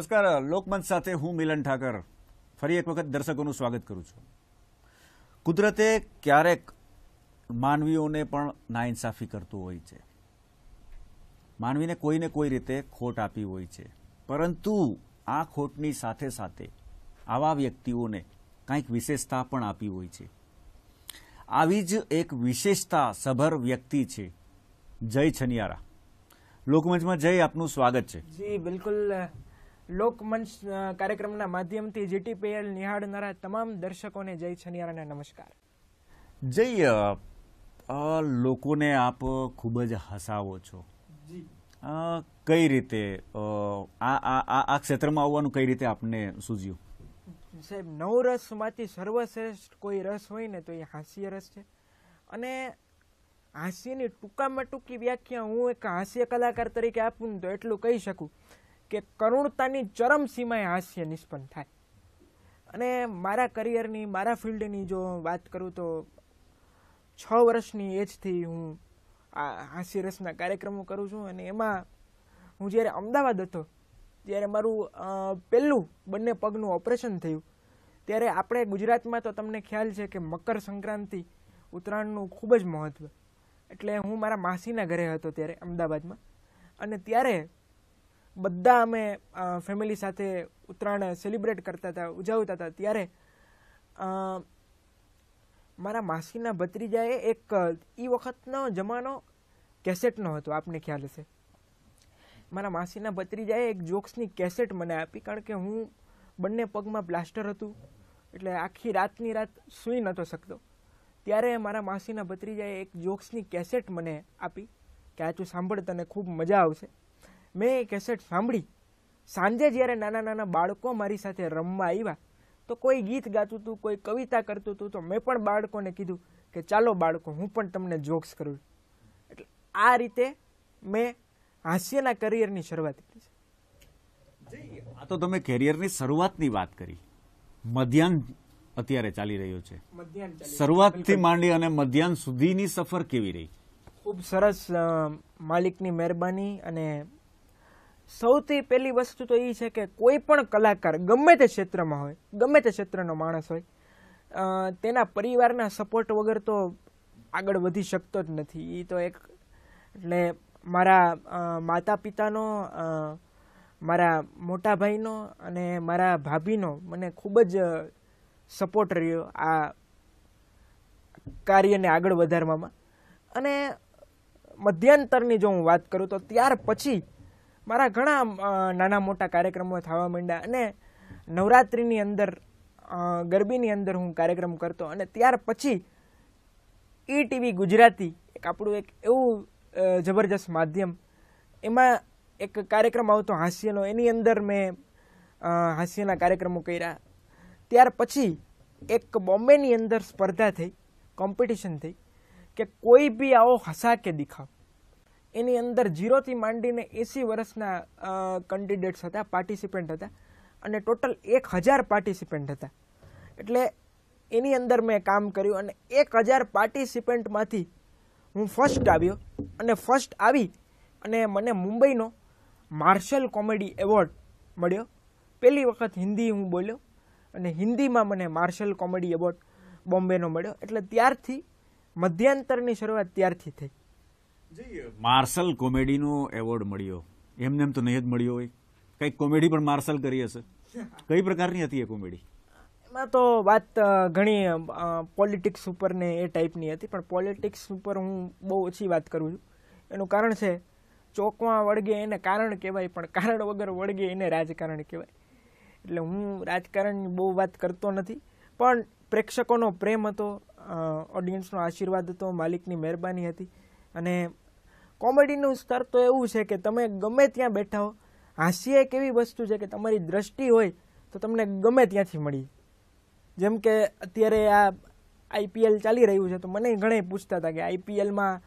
નમસ્કાર લોકમંચ સાથે હું મિલન ઠાકર ફરી એક વખત દર્શકોનું સ્વાગત કરું છું કુદરતે ક્યારેક માનવીઓને પણ નાઇન્સાફી કરતું હોય છે માનવીને કોઈને કોઈ રીતે ખોટ આપી હોય છે પરંતુ આ ખોટની સાથે સાથે આવા વ્યક્તિઓને કંઈક વિશેષતા પણ આપી હોય છે આવી જ એક વિશેષતા સભર વ્યક્તિ છે જય છનિયારા લોકમંચમાં જય આપનું સ્વાગત છે જી બિલકુલ લોકમંચ કાર્યક્રમના માધ્યમથી જીટીપીએલ નિહાળનારા તમામ દર્શકોને જય છનિયારાને નમસ્કાર જય લોકોને આપ ખૂબ જ હસાવો છો કઈ રીતે આ આ આ ક્ષેત્રમાં આવવાનું કઈ રીતે આપને સૂઝ્યું સાહેબ નવ રસમાંથી સર્વશ્રેષ્ઠ કોઈ રસ હોય ને તો એ હાસ્ય રસ છે અને હાસ્યની ટૂંકામાં ટૂંકી વ્યાખ્યા હું એક હાસ્ય કલાકાર તરીકે આપું ને તો એટલું કહી શકું કે કરુણતાની ચરમ સીમાએ હાસ્ય નિષ્પન્ન થાય અને મારા કરિયરની મારા ફિલ્ડની જો વાત કરું તો છ વર્ષની એજથી હું આ હાસ્યરસના કાર્યક્રમો કરું છું અને એમાં હું જ્યારે અમદાવાદ હતો ત્યારે મારું પહેલું બંને પગનું ઓપરેશન થયું ત્યારે આપણે ગુજરાતમાં તો તમને ખ્યાલ છે કે મકર સંક્રાંતિ ઉત્તરાયણનું ખૂબ જ મહત્ત્વ એટલે હું મારા માસીના ઘરે હતો ત્યારે અમદાવાદમાં અને ત્યારે બધા અમે ફેમિલી સાથે ઉત્તરાયણ સેલિબ્રેટ કરતા હતા ઉજવતા હતા ત્યારે મારા માસીના ભત્રીજાએ એક એ વખતનો જમાનો કેસેટનો હતો આપને ખ્યાલ હશે મારા માસીના ભત્રીજાએ એક જોક્સની કેસેટ મને આપી કારણ કે હું બંને પગમાં પ્લાસ્ટર હતું એટલે આખી રાતની રાત સૂઈ નહોતો શકતો ત્યારે મારા માસીના ભત્રીજાએ એક જોક્સની કેસેટ મને આપી કે આ તું સાંભળ તને ખૂબ મજા આવશે મેં એ કેસેટ સાંભળી સાંજે જ્યારે નાના નાના બાળકો મારી સાથે રમવા આવ્યા તો કોઈ ગીત ગાતું હતું કોઈ કવિતા કરતું હતું તો મેં પણ બાળકોને કીધું કે ચાલો બાળકો હું પણ તમને જોક્સ કરું એટલે આ રીતે મેં હાસ્યના કરિયરની શરૂઆત કરી છે આ તો તમે કેરિયરની શરૂઆતની વાત કરી મધ્યાહન અત્યારે ચાલી રહ્યું છે શરૂઆતથી માંડી અને મધ્યાહન સુધીની સફર કેવી રહી ખૂબ સરસ માલિકની મહેરબાની અને સૌથી પહેલી વસ્તુ તો એ છે કે કોઈ પણ કલાકાર ગમે તે ક્ષેત્રમાં હોય ગમે તે ક્ષેત્રનો માણસ હોય તેના પરિવારના સપોર્ટ વગર તો આગળ વધી શકતો જ નથી એ તો એક એટલે મારા માતા પિતાનો મારા મોટા ભાઈનો અને મારા ભાભીનો મને ખૂબ જ સપોર્ટ રહ્યો આ કાર્યને આગળ વધારવામાં અને મધ્યાંતરની જો હું વાત કરું તો ત્યાર પછી મારા ઘણા નાના મોટા કાર્યક્રમો થવા માંડ્યા અને નવરાત્રિની અંદર ગરબીની અંદર હું કાર્યક્રમ કરતો અને ત્યાર પછી ઈટીવી ગુજરાતી એક આપણું એક એવું જબરજસ્ત માધ્યમ એમાં એક કાર્યક્રમ આવતો હાસ્યનો એની અંદર મેં હાસ્યના કાર્યક્રમો કર્યા ત્યાર પછી એક બોમ્બેની અંદર સ્પર્ધા થઈ કોમ્પિટિશન થઈ કે કોઈ બી આવો હસા કે દેખાવ એની અંદર જીરોથી માંડીને એંસી વર્ષના કન્ડિડેટ્સ હતા પાર્ટિસિપન્ટ હતા અને ટોટલ એક હજાર પાર્ટિસિપન્ટ હતા એટલે એની અંદર મેં કામ કર્યું અને એક હજાર પાર્ટિસિપેન્ટમાંથી હું ફર્સ્ટ આવ્યો અને ફર્સ્ટ આવી અને મને મુંબઈનો માર્શલ કોમેડી એવોર્ડ મળ્યો પહેલી વખત હિન્દી હું બોલ્યો અને હિન્દીમાં મને માર્શલ કોમેડી એવોર્ડ બોમ્બેનો મળ્યો એટલે ત્યારથી મધ્યાંતરની શરૂઆત ત્યારથી થઈ માર્શલ કોમેડીનો એવોર્ડ મળ્યો એમને એમ તો નહીં જ મળ્યો હોય કંઈક કોમેડી પણ માર્શલ કરી હશે કઈ પ્રકારની હતી એ કોમેડી એમાં તો વાત ઘણી પોલિટિક્સ ઉપર ને એ ટાઈપની હતી પણ પોલિટિક્સ ઉપર હું બહુ ઓછી વાત કરું છું એનું કારણ છે ચોકમાં વળગે એને કારણ કહેવાય પણ કારણ વગર વળગે એને રાજકારણ કહેવાય એટલે હું રાજકારણની બહુ વાત કરતો નથી પણ પ્રેક્ષકોનો પ્રેમ હતો ઓડિયન્સનો આશીર્વાદ હતો માલિકની મહેરબાની હતી અને કોમેડીનું સ્તર તો એવું છે કે તમે ગમે ત્યાં બેઠા હો હાસ્ય એક એવી વસ્તુ છે કે તમારી દ્રષ્ટિ હોય તો તમને ગમે ત્યાંથી મળી જેમ કે અત્યારે આ આઈપીએલ ચાલી રહ્યું છે તો મને ઘણા પૂછતા હતા કે આઈપીએલમાં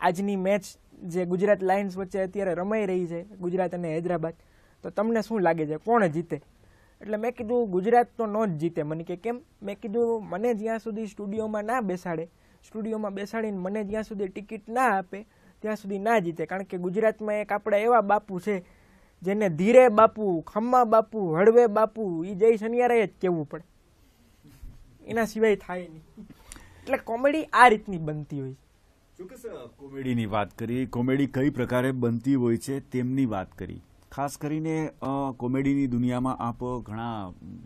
આજની મેચ જે ગુજરાત લાયન્સ વચ્ચે અત્યારે રમાઈ રહી છે ગુજરાત અને હૈદરાબાદ તો તમને શું લાગે છે કોણ જીતે એટલે મેં કીધું ગુજરાત તો ન જ જીતે મને કે કેમ મેં કીધું મને જ્યાં સુધી સ્ટુડિયોમાં ના બેસાડે સ્ટુડિયોમાં બેસાડીને મને જ્યાં સુધી ટિકિટ ના આપે ત્યાં સુધી ના જીતે કારણ કે ગુજરાતમાં એક આપણા એવા બાપુ છે જેને ધીરે બાપુ ખમ્મા બાપુ હળવે બાપુ એ જય શનિયારે જ કહેવું પડે એના સિવાય થાય નહીં એટલે કોમેડી આ રીતની બનતી હોય ચોક્કસ કોમેડીની વાત કરી કોમેડી કઈ પ્રકારે બનતી હોય છે તેમની વાત કરી ખાસ કરીને કોમેડીની દુનિયામાં આપ ઘણા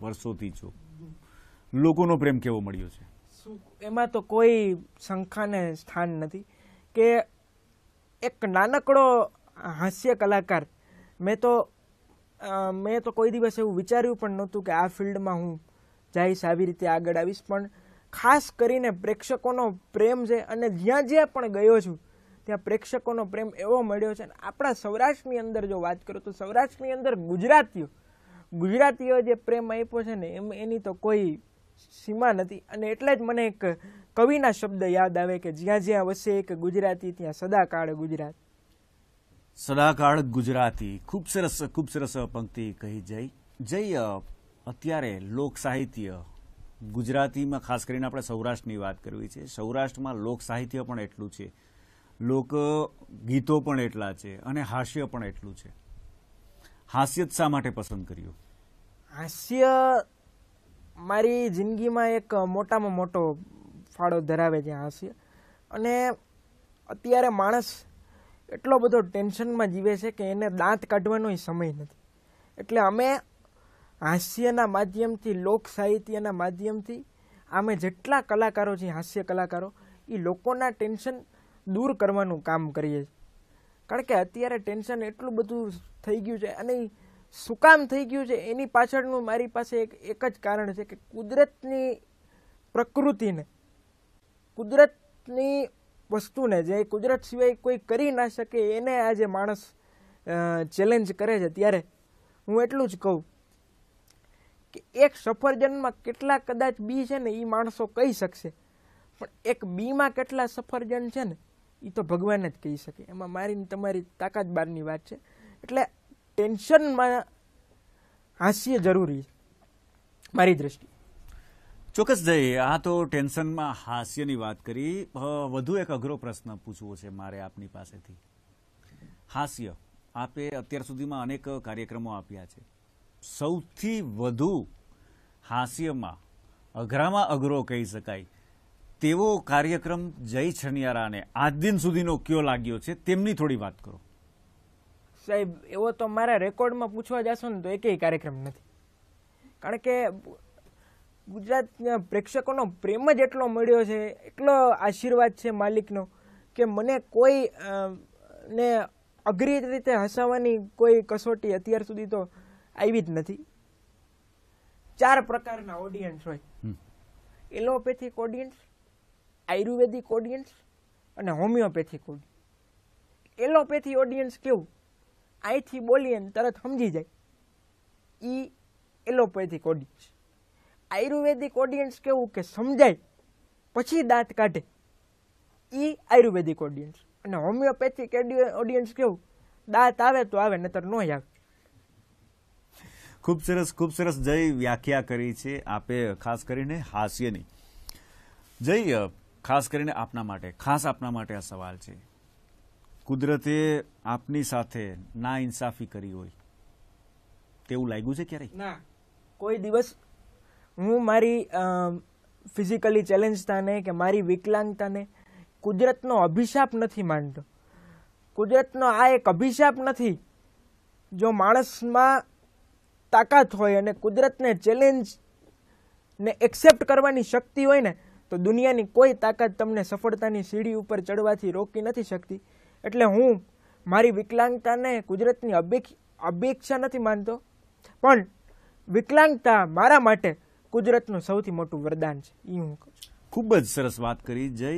વર્ષોથી છો લોકોનો પ્રેમ કેવો મળ્યો છે એમાં તો કોઈ શંખાને સ્થાન નથી કે એક નાનકડો હાસ્ય કલાકાર મેં તો મેં તો કોઈ દિવસ એવું વિચાર્યું પણ નહોતું કે આ ફિલ્ડમાં હું જઈશ આવી રીતે આગળ આવીશ પણ ખાસ કરીને પ્રેક્ષકોનો પ્રેમ છે અને જ્યાં જ્યાં પણ ગયો છું ત્યાં પ્રેક્ષકોનો પ્રેમ એવો મળ્યો છે અને આપણા સૌરાષ્ટ્રની અંદર જો વાત કરું તો સૌરાષ્ટ્રની અંદર ગુજરાતીઓ ગુજરાતીઓ જે પ્રેમ આપ્યો છે ને એમ એની તો કોઈ સીમા નથી અને એટલા જ મને એક કવિના શબ્દ યાદ આવે કે જ્યાં જ્યાં વસે એક ગુજરાતી ત્યાં સદાકાળ ગુજરાત સદાકાળ ગુજરાતી ખૂબ સરસ ખૂબ સરસ પંક્તિ કહી જઈ જઈ અત્યારે લોક સાહિત્ય ગુજરાતીમાં ખાસ કરીને આપણે સૌરાષ્ટ્રની વાત કરવી છે સૌરાષ્ટ્રમાં લોક સાહિત્ય પણ એટલું છે લોક ગીતો પણ એટલા છે અને હાસ્ય પણ એટલું છે હાસ્ય શા માટે પસંદ કર્યું હાસ્ય મારી જિંદગીમાં એક મોટામાં મોટો ફાળો ધરાવે છે હાસ્ય અને અત્યારે માણસ એટલો બધો ટેન્શનમાં જીવે છે કે એને દાંત કાઢવાનો સમય નથી એટલે અમે હાસ્યના માધ્યમથી લોક સાહિત્યના માધ્યમથી અમે જેટલા કલાકારો છે હાસ્ય કલાકારો એ લોકોના ટેન્શન દૂર કરવાનું કામ કરીએ છીએ કારણ કે અત્યારે ટેન્શન એટલું બધું થઈ ગયું છે અને શું કામ થઈ ગયું છે એની પાછળનું મારી પાસે એક એક જ કારણ છે કે કુદરતની પ્રકૃતિને કુદરતની વસ્તુને જે કુદરત સિવાય કોઈ કરી ના શકે એને આજે માણસ ચેલેન્જ કરે છે ત્યારે હું એટલું જ કહું કે એક સફરજનમાં કેટલા કદાચ બી છે ને એ માણસો કહી શકશે પણ એક બીમાં કેટલા સફરજન છે ને એ તો ભગવાન જ કહી શકે એમાં મારી તમારી તાકાત બારની વાત છે એટલે ટેન્શનમાં હાસ્ય જરૂરી મારી દ્રષ્ટિએ ચોક્કસ જઈ આ તો ટેન્શનમાં હાસ્યની વાત કરી વધુ એક અઘરો પ્રશ્ન પૂછવો છે મારે આપની પાસેથી હાસ્ય આપે અત્યાર સુધીમાં અનેક કાર્યક્રમો આપ્યા છે સૌથી વધુ હાસ્યમાં અઘરામાં અઘરો કહી શકાય તેવો કાર્યક્રમ જય છનિયારાને આજ દિન સુધીનો કયો લાગ્યો છે તેમની થોડી વાત કરો સાહેબ એવો તો મારા રેકોર્ડમાં પૂછવા જશો ને તો એકેય કાર્યક્રમ નથી કારણ કે ગુજરાત પ્રેક્ષકોનો પ્રેમ જ એટલો મળ્યો છે એટલો આશીર્વાદ છે માલિકનો કે મને કોઈ ને અઘરી રીતે હસાવવાની કોઈ કસોટી અત્યાર સુધી તો આવી જ નથી ચાર પ્રકારના ઓડિયન્સ હોય એલોપેથિક ઓડિયન્સ આયુર્વેદિક ઓડિયન્સ અને હોમિયોપેથિક ઓડિયન્સ એલોપેથી ઓડિયન્સ કેવું અહીંથી બોલીએ ને તરત સમજી જાય એ એલોપેથિક ઓડિયન્સ આયુર્વેદિક ઓડિયન્સ કેવું કે સમજાય પછી દાંત કાઢે એ આયુર્વેદિક ઓડિયન્સ અને હોમિયોપેથિક ઓડિયન્સ કેવું દાંત આવે તો આવે નતર નો આવે ખૂબ સરસ ખૂબ સરસ જય વ્યાખ્યા કરી છે આપે ખાસ કરીને હાસ્યની જય ખાસ કરીને આપના માટે ખાસ આપના માટે આ સવાલ છે કુદરતે આપની સાથે ના ઇન્સાફી કરી હોય તેવું લાગ્યું છે ક્યારેય ના કોઈ દિવસ હું મારી ફિઝિકલી ચેલેન્જતાને કે મારી વિકલાંગતાને કુદરતનો અભિશાપ નથી માનતો કુદરતનો આ એક અભિશાપ નથી જો માણસમાં તાકાત હોય અને કુદરતને ચેલેન્જ ને એક્સેપ્ટ કરવાની શક્તિ હોય ને તો દુનિયાની કોઈ તાકાત તમને સફળતાની સીડી ઉપર ચડવાથી રોકી નથી શકતી એટલે હું મારી વિકલાંગતાને કુદરતની અપેક્ષા નથી માનતો પણ વિકલાંગતા મારા માટે કુદરતનું સૌથી મોટું વરદાન છે એ હું ખૂબ જ સરસ વાત કરી જય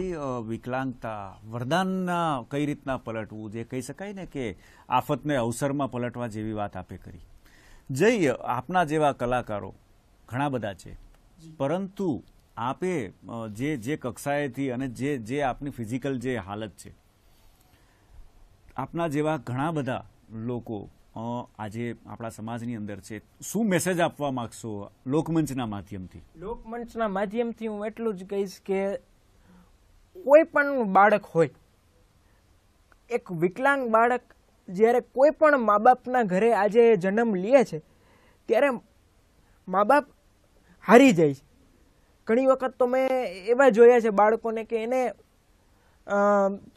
વિકલાંગતા વરદાનના કઈ રીતના પલટવું જે કહી શકાય ને કે આફતને અવસરમાં પલટવા જેવી વાત આપે કરી જય આપના જેવા કલાકારો ઘણા બધા છે પરંતુ આપે જે જે કક્ષાએથી અને જે જે આપની ફિઝિકલ જે હાલત છે આપના જેવા ઘણા બધા લોકો આજે આપણા સમાજની અંદર છે શું મેસેજ આપવા માંગશો લોકમંચના માધ્યમથી લોકમંચના માધ્યમથી હું એટલું જ કહીશ કે કોઈ પણ બાળક હોય એક વિકલાંગ બાળક જ્યારે કોઈ પણ મા બાપના ઘરે આજે જન્મ લે છે ત્યારે મા બાપ હારી જાય છે ઘણી વખત તો મેં એવા જોયા છે બાળકોને કે એને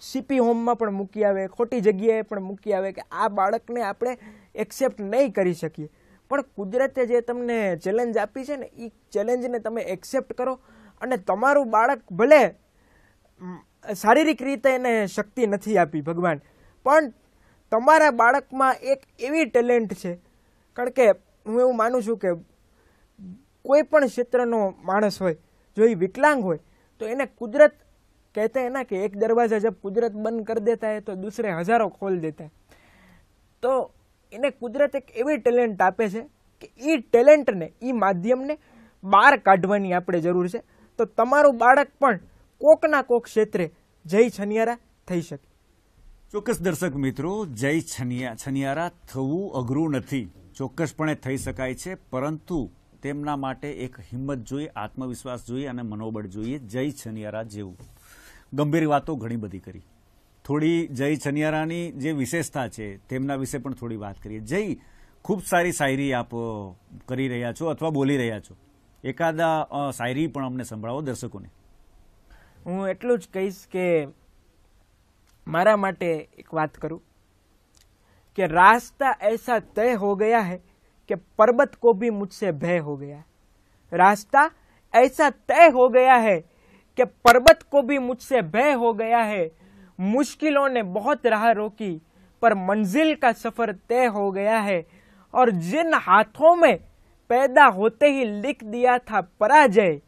સીપી હોમમાં પણ મૂકી આવે ખોટી જગ્યાએ પણ મૂકી આવે કે આ બાળકને આપણે એક્સેપ્ટ નહીં કરી શકીએ પણ કુદરતે જે તમને ચેલેન્જ આપી છે ને એ ચેલેન્જને તમે એક્સેપ્ટ કરો અને તમારું બાળક ભલે શારીરિક રીતે એને શક્તિ નથી આપી ભગવાન પણ તમારા બાળકમાં એક એવી ટેલેન્ટ છે કારણ કે હું એવું માનું છું કે કોઈ પણ ક્ષેત્રનો માણસ હોય જો એ વિકલાંગ હોય તો એને કુદરત કહેતા हैं ना कि एक दरवाज़ा जब कुदरत बंद कर देता है तो दूसरे हज़ारों खोल देता है તો એને કુદરત એક એવી ટેલેન્ટ આપે છે કે એ ટેલેન્ટને એ માધ્યમને બહાર કાઢવાની આપણે જરૂર છે તો તમારું બાળક પણ કોકના કોક ક્ષેત્રે જય છનિયારા થઈ શકે ચોક્કસ દર્શક મિત્રો જય છનિયા છનિયારા થવું અઘરું નથી ચોક્કસપણે થઈ શકાય છે પરંતુ તેમના માટે એક હિંમત જોઈએ આત્મવિશ્વાસ જોઈએ અને મનોબળ જોઈએ જય છનિયારા જેવું ગંભીર વાતો ઘણી બધી કરી થોડી જય છનિયારાની જે વિશેષતા છે તેમના વિશે પણ થોડી વાત કરીએ જય ખૂબ સારી શાયરી આપ કરી રહ્યા છો અથવા બોલી રહ્યા છો એકાદા શાયરી પણ અમને સંભળાવો દર્શકોને હું એટલું જ કહીશ કે મારા માટે એક વાત કરું કે રાસ્તા એસા તય હો ગયા હૈ કે पर्वत કો भी मुझसे ભય હો ગયા રાસ્તા એસા તય હો ગયા है कि पर्वत को भी मुझसे भय हो गया है मुश्किलों ने बहुत राह रोकी पर मंजिल का सफर तय हो गया है और जिन हाथों में पैदा होते ही लिख दिया था पराजय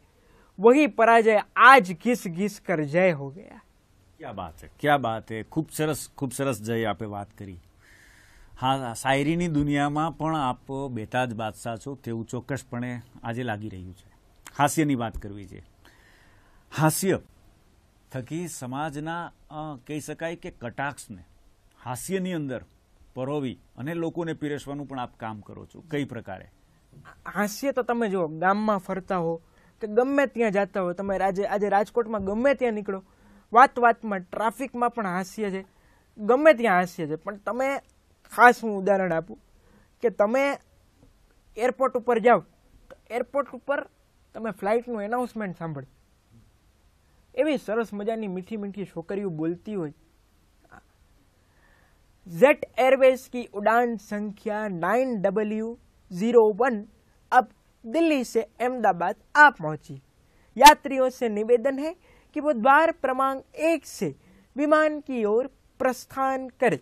वही पराजय आज घिस घिस कर जय हो गया क्या बात है क्या बात है खूब सरस खूब सरस जय આપે बात करी हाँ शायरी दुनिया में आप बेताज बादशाह छो તેવું आज આજે रही है हास्य હાસ્યની बात करवी चाहिए હાસ્ય થકી સમાજના કહી શકાય કે કટાક્ષને હાસ્યની અંદર પરોવી અને લોકોને પીરસવાનું પણ આપ કામ કરો છો કઈ પ્રકારે હાસ્ય તો તમે જુઓ ગામમાં ફરતા હો કે ગમે ત્યાં જતા હો તમે આજે આજે રાજકોટમાં ગમે ત્યાં નીકળો વાત વાતમાં ટ્રાફિકમાં પણ હાસ્ય છે ગમે ત્યાં હાસ્ય છે પણ તમે ખાસ હું ઉદાહરણ આપું કે તમે એરપોર્ટ ઉપર જાઓ તો એરપોર્ટ ઉપર તમે ફ્લાઇટનું એનાઉન્સમેન્ટ સાંભળ્યું એવી સરસ મજાની મીઠી મીઠી છોકરીઓ બોલતી હોય Z Airways ની ઉડાન સંખ્યા 9W01 હવે દિલ્હી સે અમદાવાદ આ પહોંચી. યાત્રીઓ સે નિવેદન હે કે બોધવાર પ્રમાણ 1 સે વિમાન કી ઓર પ્રસ્થાન કરે.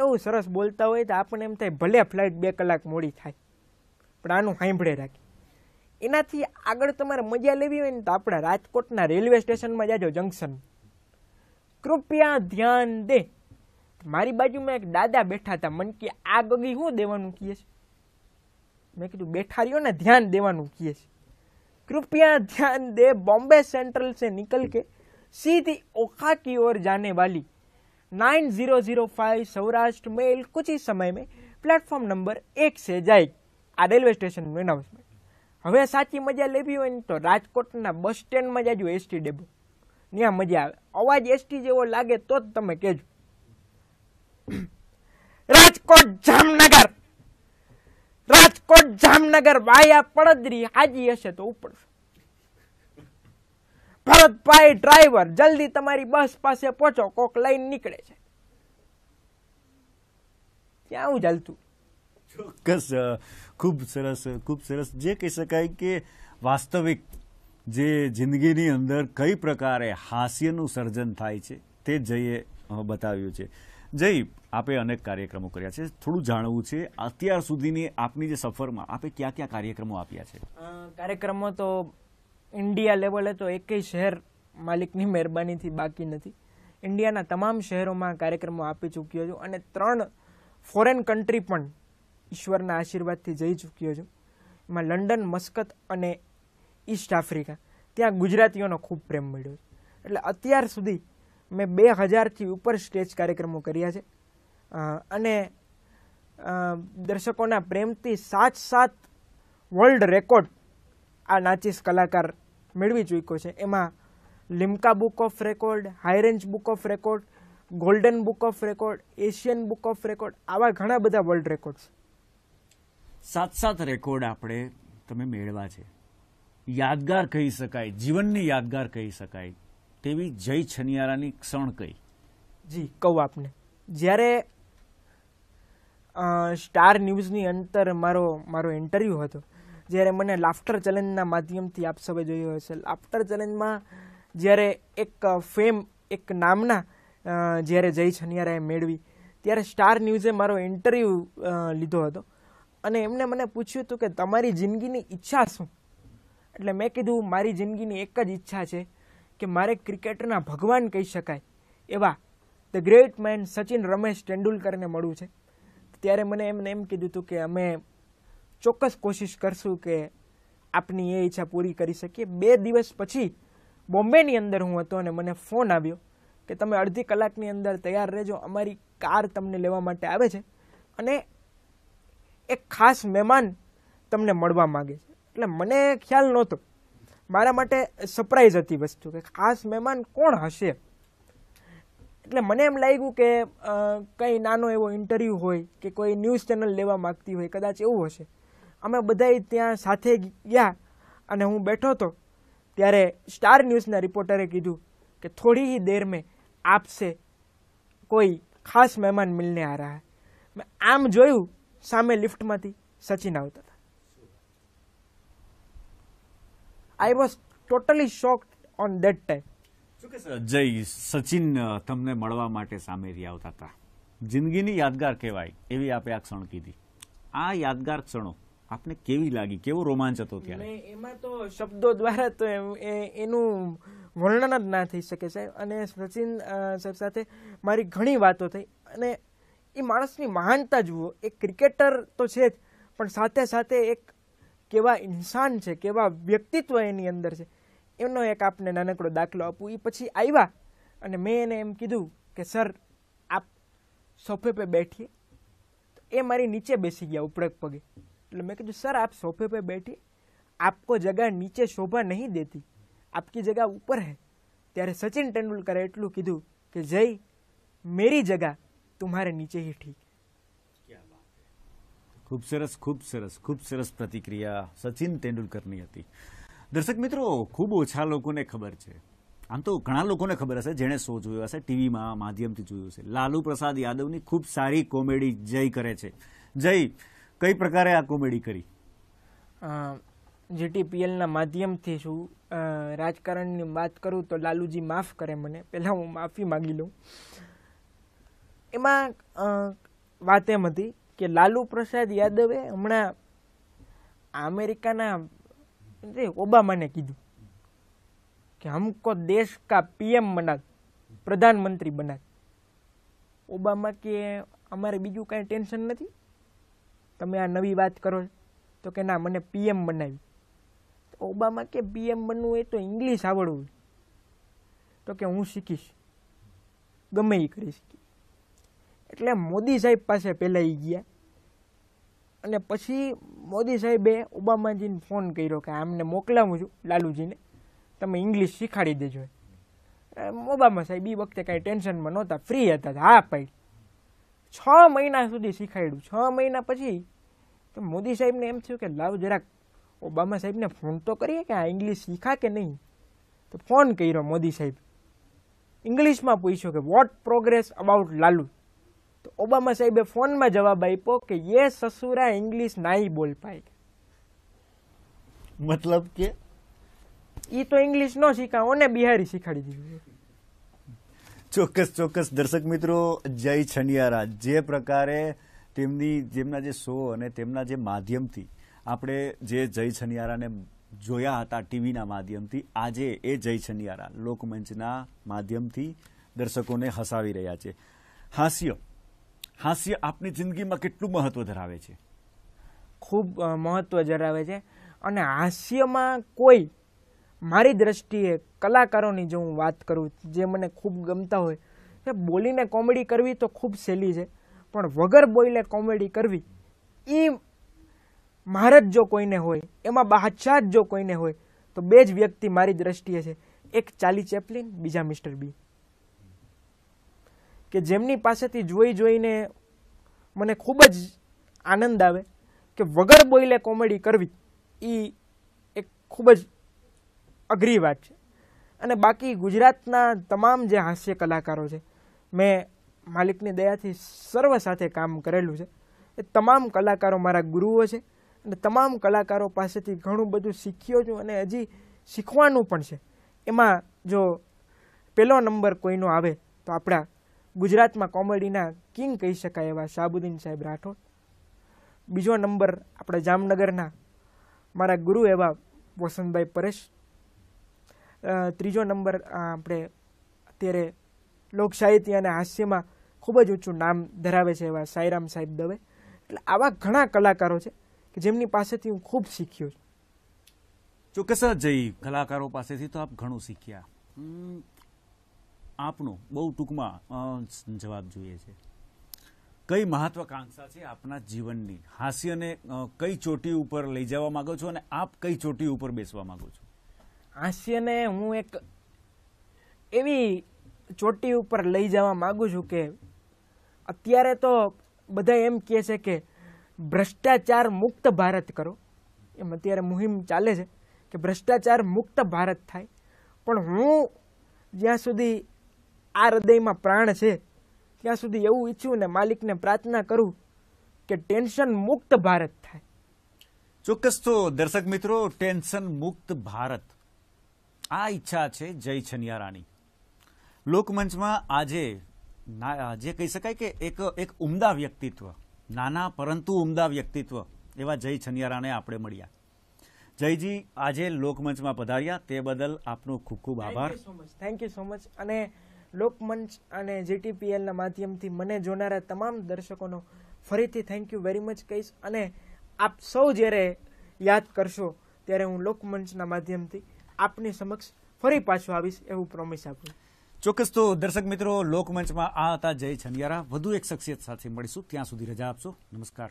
એવું સરસ બોલતા હોય તો આપને એમ થાય ભલે ફ્લાઇટ 2 કલાક મોડી થાય પણ આનું સંભડે રાખ एना आगे मजा ले तो आप राजकोट रेलवे स्टेशन में जाजो जंक्शन कृपया ध्यान दे मारी बाजू में एक दादा बैठा था मन की आग अगी हूँ देवा मैं कीधु बैठा रही ना ध्यान देवा कृपया ध्यान दे बॉम्बे सेंट्रल से निकल के सीधी ओखा की ओर जाने वाली nine zero zero five Saurashtra Mail कुछ ही समय में प्लेटफॉर्म नंबर एक से जाए आ रेलवे स्टेशन में नवस હવે સાચી મજા લેવી હોય ને તો રાજકોટના બસ સ્ટેન્ડમાં જાજો એસટી ડેબો ત્યાં મજા આવે અવાજ એસટી જેવો લાગે તો જ તમે કહેજો રાજકોટ જામનગર રાજકોટ જામનગર વાયા પડદરી હાજી હશે તો ઉપર ભરતભાઈ ડ્રાઈવર જલ્દી તમારી બસ પાસે પહોંચો કોક લાઈન નીકળે છે ક્યાં હું ચાલતું ચોક્કસ ખૂબ સરસ ખૂબ સરસ જે કહી શકાય કે વાસ્તવિક જે જિંદગીની અંદર કઈ પ્રકારે હાસ્યનું સર્જન થાય છે તે જઈએ બતાવ્યું છે જય આપે અનેક કાર્યક્રમો કર્યા છે થોડું જાણવું છે અત્યાર સુધીની આપની જે સફરમાં આપે કયા કયા કાર્યક્રમો આપ્યા છે કાર્યક્રમો તો ઇન્ડિયા લેવલે તો એકેય શહેર માલિકની મહેરબાનીથી બાકી નથી ઇન્ડિયાના તમામ શહેરોમાં કાર્યક્રમો આપી ચૂક્યો છું અને ત્રણ ફોરેન કન્ટ્રી પણ ઈશ્વરના આશીર્વાદથી જઈ ચૂક્યો છું એમાં લંડન મસ્કત અને ઈસ્ટ આફ્રિકા ત્યાં ગુજરાતીઓનો ખૂબ પ્રેમ મળ્યો છે એટલે અત્યાર સુધી મેં બે હજારથી ઉપર સ્ટેજ કાર્યક્રમો કર્યા છે અને દર્શકોના પ્રેમથી સાત સાત વર્લ્ડ રેકોર્ડ આ નાચીસ કલાકાર મેળવી ચૂક્યો છે એમાં Limca book of record High Range book of record golden book of record Asian book of record આવા ઘણા બધા વર્લ્ડ રેકોર્ડ્સ સાત સાત રેકોર્ડ આપણે તમે મેળવા છે યાદગાર કહી શકાય જીવનની યાદગાર કહી શકાય તેવી જય છનિયારાની ક્ષણ કઈ જી કહું આપને જ્યારે સ્ટાર ન્યૂઝની અંતર મારો મારો ઇન્ટરવ્યૂ હતો જ્યારે મને લાફ્ટર ચેલેન્જના માધ્યમથી આપ સૌએ જોયો હશે લાફ્ટર ચેલેન્જમાં જ્યારે એક ફેમ એક નામના જ્યારે જય છનિયારાએ મેળવી ત્યારે સ્ટાર ન્યૂઝે મારો ઇન્ટરવ્યૂ લીધો હતો અને એમને મને પૂછ્યું હતું કે તમારી જિંદગીની ઈચ્છા શું એટલે મેં કીધું મારી જિંદગીની એક જ ઈચ્છા છે કે મારે ક્રિકેટના ભગવાન કહી શકાય એવા the great man Sachin Ramesh તેંડુલકરને મળવું છે ત્યારે મને એમને એમ કીધું હતું કે અમે ચોક્કસ કોશિશ કરશું કે આપની એ ઈચ્છા પૂરી કરી શકીએ બે દિવસ પછી બોમ્બેની અંદર હું હતો અને મને ફોન આવ્યો કે તમે અડધી કલાકની અંદર તૈયાર રહેજો અમારી કાર તમને લેવા માટે આવે છે અને એક ખાસ મહેમાન તમને મળવા માગે છે એટલે મને ખ્યાલ નહોતો મારા માટે સરપ્રાઈઝ હતી વસ્તુ કે ખાસ મહેમાન કોણ હશે એટલે મને એમ લાગ્યું કે કંઈ નાનો એવો ઇન્ટરવ્યૂ હોય કે કોઈ ન્યૂઝ ચેનલ લેવા માગતી હોય કદાચ એવું હશે અમે બધાય ત્યાં સાથે ગયા અને હું બેઠો હતો ત્યારે સ્ટાર ન્યૂઝના રિપોર્ટરે કીધું કે થોડી દેર મેં આપશે કોઈ ખાસ મહેમાન મિલને આ રહ્યા મેં આમ જોયું સામે લિફ્ટમાંથી સચિન આવતા હતા I was totally shock on that time જય સચિન તમને મળવા માટે સામે આવતા હતા જિંદગીની યાદગાર કહેવાય એવી આપે આ ક્ષણ કીધી આ યાદગાર ક્ષણો આપને કેવી લાગી કેવો રોમાંચ હતો ત્યારે એમાં તો શબ્દો દ્વારા તો એનું વર્ણન જ ના થઈ શકે છે અને સચિન સાહેબ સાથે મારી ઘણી વાતો થઈ અને એ માણસની મહાનતા જુઓ એ ક્રિકેટર તો છે જ પણ સાથે સાથે એક કેવા ઇન્સાન છે કેવા વ્યક્તિત્વ એની અંદર છે એમનો એક આપને નાનકડો દાખલો આપું એ પછી આવ્યા અને મેં એને એમ કીધું કે સર આપ સોફે પે બેઠીએ એ મારી નીચે બેસી ગયા ઉપડક પગે એટલે મેં કીધું સર આપ સોફે પે બેઠીએ આપકો જગહ નીચે શોભા નહીં દેતી આપકી જગા ઉપર હે ત્યારે સચિન તેંડુલકરે એટલું કીધું કે જય મેરી જગા तुम्हारे નીચે ही ठीक ખૂબ સરસ ખૂબ સરસ ખૂબ સરસ પ્રતિક્રિયા સચિન તેંડુલકરની હતી દર્શક મિત્રો ખૂબ ઓછા લોકોને ખબર છે આમ તો ઘણા લોકોને ખબર હશે જેણે શો જોયો હશે ટીવીમાં માધ્યમથી જોયું છે લાલુ પ્રસાદ યાદવની ખૂબ સારી કોમેડી જય કરે છે જય કઈ પ્રકારે આ કોમેડી કરી જીટીપીએલના માધ્યમથી શું રાજકારણની વાત કરું તો લાલુજી માફ કરે મને પહેલાં હું માફી માગી લઉં એમાં વાત એમ હતી કે લાલુ પ્રસાદ યાદવે હમણાં અમેરિકાના ઓબામાને કીધું કે હમકો દેશ કા પીએમ બના પ્રધાનમંત્રી બના ઓબામા કે અમારે બીજું કાંઈ ટેન્શન નથી તમે આ નવી વાત કરો તો કે ના મને પીએમ બનાવી ઓબામા કે પીએમ બનવું એ તો ઇંગ્લિશ આવડવું તો કે હું શીખીશ ગમે એ કરી શીખી એટલે મોદી સાહેબ પાસે પહેલાં એ ગયા અને પછી મોદી સાહેબે ઓબામાજીને ફોન કર્યો કે આમને મોકલાવું છું લાલુજીને તમે ઇંગ્લિશ શીખાડી દેજો ઓબામા સાહેબ એ વખતે કાંઈ ટેન્શનમાં નહોતા ફ્રી હતા હા પાઈ છ મહિના સુધી શીખાડ્યું છ મહિના પછી તો મોદી સાહેબને એમ થયું કે લાવ જરાક ઓબામા સાહેબને ફોન તો કરીએ કે આ ઇંગ્લિશ શીખા કે નહીં તો ફોન કર્યો મોદી સાહેબ ઇંગ્લિશમાં પૂછ્યો કે what progress about Lalu Obama સાહેબે ફોનમાં જવાબ આપ્યો કે યે સસુરા ઇંગ્લિશ નહીં બોલ પાય મતલબ કે એ તો ઇંગ્લિશ ન શીખાવો ને બિહારી શીખાડી દીધું ચોક્કસ ચોક્કસ દર્શક મિત્રો જય છનિયારા જે પ્રકારે તેમની જેમના જે શો અને તેમના જે માધ્યમથી આપણે જે જય છનિયારાને જોયા હતા ટીવીના માધ્યમથી આજે એ જય છનિયારા લોકમંચના માધ્યમથી દર્શકોને હસાવી રહ્યા છે હાસ્ય હાસ્ય આપની જિંદગીમાં કેટલું મહત્વ ધરાવે છે ખૂબ મહત્વ ધરાવે છે અને હાસ્યમાં કોઈ મારી દ્રષ્ટિએ કલાકારોની જો હું વાત કરું જે મને ખૂબ ગમતા હોય કે બોલીને કોમેડી કરવી તો ખૂબ સહેલી છે પણ વગર બોલીને કોમેડી કરવી એ મહારત જો કોઈને હોય એમાં બાદશાહ જો કોઈને હોય તો બે જ વ્યક્તિ મારી દ્રષ્ટિએ છે એક ચાલી ચેપલિન બીજા મિસ્ટર બી કે જેમની પાસેથી જોઈ જોઈને મને ખૂબ જ આનંદ આવે કે વગર બોઈલે કોમેડી કરવી એ એક ખૂબ જ અઘરી વાત છે અને બાકી ગુજરાતના તમામ જે હાસ્ય કલાકારો છે મેં માલિકની દયાથી સર્વ સાથે કામ કરેલું છે એ તમામ કલાકારો મારા ગુરુઓ છે અને તમામ કલાકારો પાસેથી ઘણું બધું શીખ્યો છું અને હજી શીખવાનું પણ છે એમાં જો પહેલો નંબર કોઈનો આવે તો આપણા ગુજરાતમાં કોમેડીના કિંગ કહી શકાય એવા શાહબુદ્દીન સાહેબ રાઠોડ બીજો નંબર આપણે જામનગરના મારા ગુરુ એવા વસંતભાઈ પરેશ ત્રીજો નંબર આપણે અત્યારે લોકસાહિત્ય અને હાસ્યમાં ખૂબ જ ઊંચું નામ ધરાવે છે એવા સાઈરામ સાહેબ દવે એટલે આવા ઘણા કલાકારો છે કે જેમની પાસેથી હું ખૂબ શીખ્યો છું ચોક્કસ જઈ કલાકારો પાસેથી તો આપ ઘણું શીખ્યા આપણો બહુ ટૂંકમાં જવાબ જોઈએ છે કઈ મહત્વાકાંક્ષા છે આપના જીવનની હાસ્યને કઈ ચોટી ઉપર લઈ જવા માંગો છો અને આપ કઈ ચોટી ઉપર બેસવા માંગો છો હાસ્યને હું એક એવી ચોટી ઉપર લઈ જવા માંગુ છું કે અત્યારે તો બધા એમ કહે છે કે ભ્રષ્ટાચાર મુક્ત ભારત કરો એમ અત્યારે મુહિમ ચાલે છે કે ભ્રષ્ટાચાર મુક્ત ભારત થાય પણ હું જ્યાં સુધી આ હૃદયમાં પ્રાણ છે ત્યાં સુધી એવું ઈચ્છું ને માલિકને પ્રાર્થના કરું કે ટેન્શન મુક્ત ભારત થાય ચોક્કસ તો દર્શક મિત્રો ટેન્શન મુક્ત ભારત આ ઈચ્છા છે જય છનિયારાની લોકમંચમાં આજે જે કહી શકાય કે એક એક ઉમદા વ્યક્તિત્વ નાના પરંતુ ઉમદા વ્યક્તિત્વ એવા જય છનિયારાને આપણે મળ્યા જયજી આજે લોકમંચમાં પધાર્યા તે બદલ આપનો ખૂબ ખૂબ આભાર થેન્ક યુ સો મચ અને લોકમંચ અને જીટીપીએલના માધ્યમથી મને જોનારા તમામ દર્શકોનો ફરીથી થેન્ક યુ વેરી મચ કહીશ અને આપ સૌ જ્યારે યાદ કરશો ત્યારે હું લોકમંચના માધ્યમથી આપની સમક્ષ ફરી પાછો આવીશ એવું પ્રોમિસ આપું ચોક્કસ તો દર્શક મિત્રો લોકમંચમાં આ હતા જય છનિયારા વધુ એક શખ્સિયત સાથે મળીશું ત્યાં સુધી રજા આપશો નમસ્કાર